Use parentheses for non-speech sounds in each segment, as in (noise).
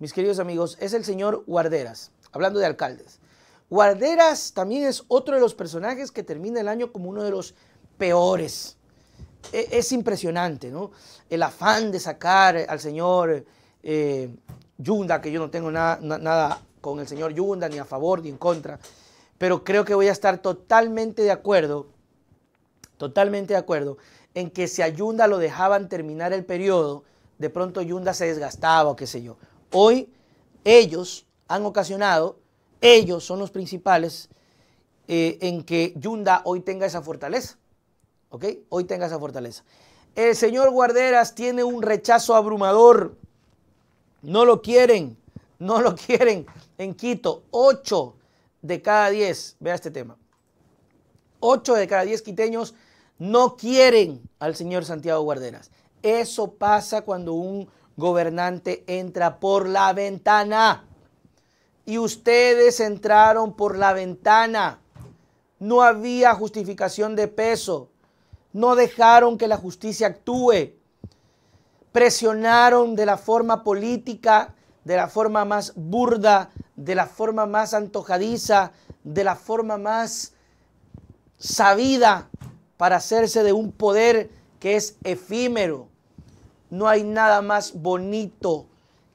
mis queridos amigos, es el señor Guarderas, hablando de alcaldes. Guarderas también es otro de los personajes que termina el año como uno de los peores. E, es impresionante, ¿no? El afán de sacar al señor eh, Yunda, que yo no tengo nada, nada con el señor Yunda, ni a favor ni en contra, pero creo que voy a estar totalmente de acuerdo, totalmente de acuerdo, en que si a Yunda lo dejaban terminar el periodo, de pronto Yunda se desgastaba o qué sé yo. Hoy ellos han ocasionado, ellos son los principales eh, en que Yunda hoy tenga esa fortaleza. ¿Ok? Hoy tenga esa fortaleza. El señor Guarderas tiene un rechazo abrumador. No lo quieren, no lo (laughs) quieren en Quito. 8 de cada 10, vea este tema. 8 de cada 10 quiteños no quieren al señor Santiago Guarderas. Eso pasa cuando un gobernante entra por la ventana. Y ustedes entraron por la ventana. No había justificación de peso. No dejaron que la justicia actúe. Presionaron de la forma política, de la forma más burda, de la forma más antojadiza, de la forma más sabida para hacerse de un poder que es efímero, no hay nada más bonito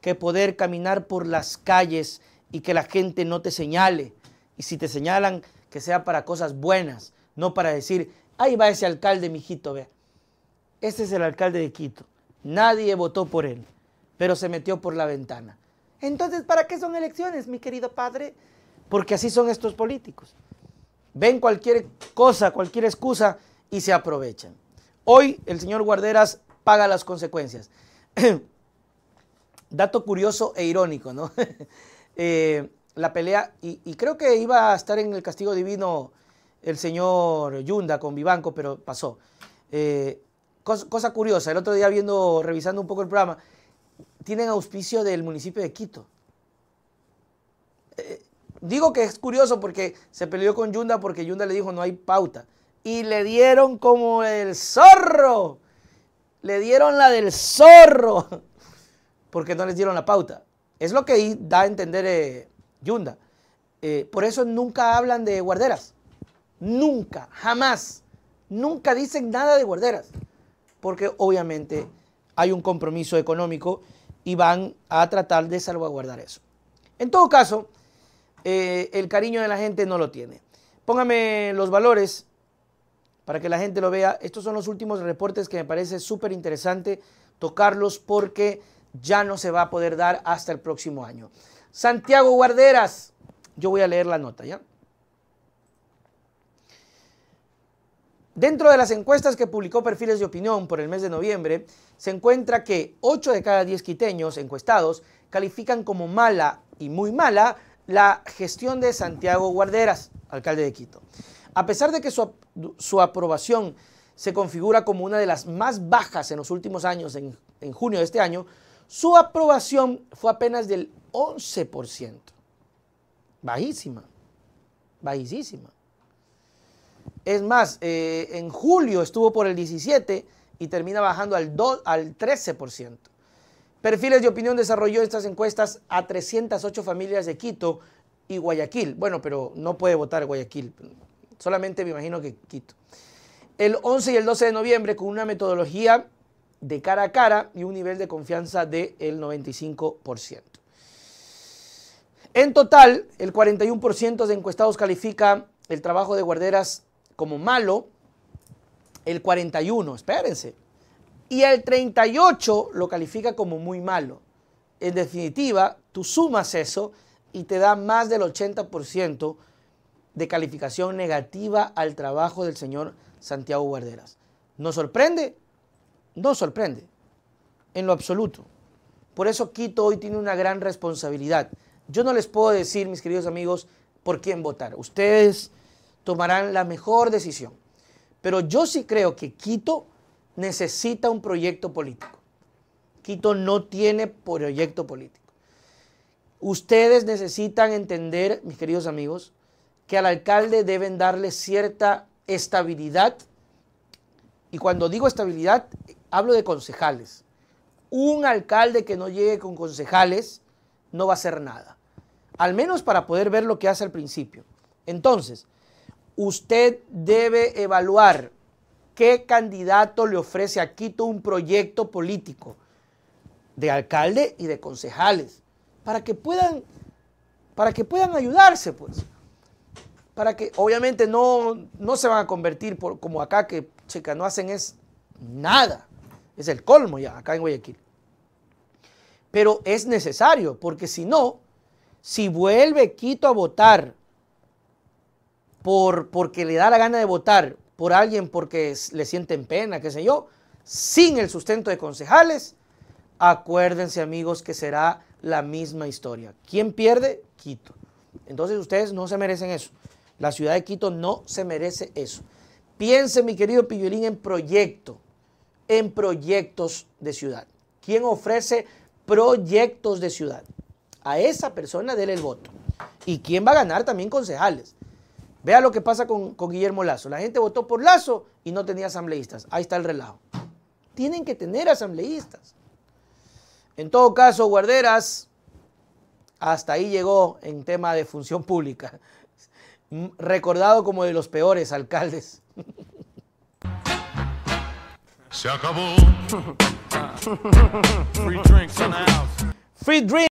que poder caminar por las calles y que la gente no te señale. Y si te señalan, que sea para cosas buenas, no para decir, ahí va ese alcalde, mijito, vea. Este es el alcalde de Quito. Nadie votó por él, pero se metió por la ventana. Entonces, ¿para qué son elecciones, mi querido padre? Porque así son estos políticos. Ven cualquier cosa, cualquier excusa y se aprovechan. Hoy el señor Guarderas paga las consecuencias. (clears throat) Dato curioso e irónico, ¿no? (laughs) Eh, la pelea, y, creo que iba a estar en el castigo divino el señor Yunda con Vivanco, pero pasó. Eh, cosa, curiosa, el otro día viendo, revisando un poco el programa, tienen auspicio del municipio de Quito. Eh, digo que es curioso porque se peleó con Yunda porque Yunda le dijo no hay pauta. Y le dieron como el zorro. Le dieron la del zorro (laughs) porque no les dieron la pauta. Es lo que da a entender eh, Yunda. Eh, por eso nunca hablan de guarderas. Nunca, jamás. Nunca dicen nada de guarderas. Porque obviamente hay un compromiso económico y van a tratar de salvaguardar eso. En todo caso, eh, el cariño de la gente no lo tiene. Póngame los valores para que la gente lo vea. Estos son los últimos reportes que me parece súper interesante tocarlos porque ya no se va a poder dar hasta el próximo año. Santiago Guarderas, yo voy a leer la nota, ¿ya? Dentro de las encuestas que publicó Perfiles de Opinión por el mes de noviembre, se encuentra que 8 de cada 10 quiteños encuestados califican como mala y muy mala la gestión de Santiago Guarderas, alcalde de Quito. A pesar de que su, aprobación se configura como una de las más bajas en los últimos años, en, junio de este año, su aprobación fue apenas del 11%. Bajísima, bajísima. Es más, eh, en julio estuvo por el 17% y termina bajando al, al 13%. Perfiles de opinión desarrolló estas encuestas a 308 familias de Quito y Guayaquil. Bueno, pero no puede votar Guayaquil. Solamente me imagino que Quito. El 11 y el 12 de noviembre con una metodología de cara a cara y un nivel de confianza del 95%. En total, el 41% de encuestados califica el trabajo de guarderas como malo, el 41, espérense, y el 38 lo califica como muy malo. En definitiva, tú sumas eso y te da más del 80% de calificación negativa al trabajo del señor Santiago Guarderas. ¿No sorprende? No sorprende, en lo absoluto. Por eso Quito hoy tiene una gran responsabilidad. Yo no les puedo decir, mis queridos amigos, por quién votar. Ustedes tomarán la mejor decisión. Pero yo sí creo que Quito necesita un proyecto político. Quito no tiene proyecto político. Ustedes necesitan entender, mis queridos amigos, que al alcalde deben darle cierta estabilidad. Y cuando digo estabilidad, hablo de concejales. Un alcalde que no llegue con concejales no va a hacer nada. Al menos para poder ver lo que hace al principio. Entonces, usted debe evaluar qué candidato le ofrece a Quito un proyecto político de alcalde y de concejales para que puedan para que puedan ayudarse, pues para que obviamente no, se van a convertir como acá que, chica no hacen es nada. Es el colmo ya, acá en Guayaquil. Pero es necesario, porque si no, si vuelve Quito a votar por, porque le da la gana de votar por alguien porque le sienten pena, qué sé yo, sin el sustento de concejales, acuérdense amigos que será la misma historia. ¿Quién pierde? Quito. Entonces ustedes no se merecen eso. La ciudad de Quito no se merece eso. Piense, mi querido Pillolín, en proyectos, en proyectos de ciudad. ¿Quién ofrece proyectos de ciudad? A esa persona déle el voto. ¿Y quién va a ganar también concejales? Vea lo que pasa con, con, Guillermo Lazo. La gente votó por Lazo y no tenía asambleístas. Ahí está el relajo. Tienen que tener asambleístas. En todo caso, guarderas, hasta ahí llegó en tema de función pública recordado como de los peores alcaldes. Se acabó. (laughs) Free drinks in the house. Free drinks.